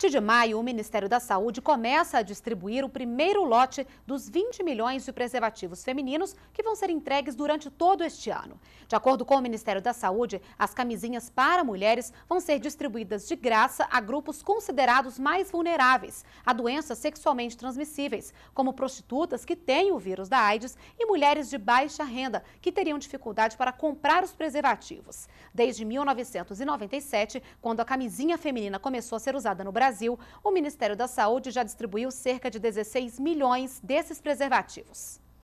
partir de maio, o Ministério da Saúde começa a distribuir o primeiro lote dos 20 milhões de preservativos femininos que vão ser entregues durante todo este ano. De acordo com o Ministério da Saúde, as camisinhas para mulheres vão ser distribuídas de graça a grupos considerados mais vulneráveis a doenças sexualmente transmissíveis, como prostitutas que têm o vírus da AIDS e mulheres de baixa renda que teriam dificuldade para comprar os preservativos. Desde 1997, quando a camisinha feminina começou a ser usada no Brasil, Brasil, o Ministério da Saúde já distribuiu cerca de 16 milhões desses preservativos.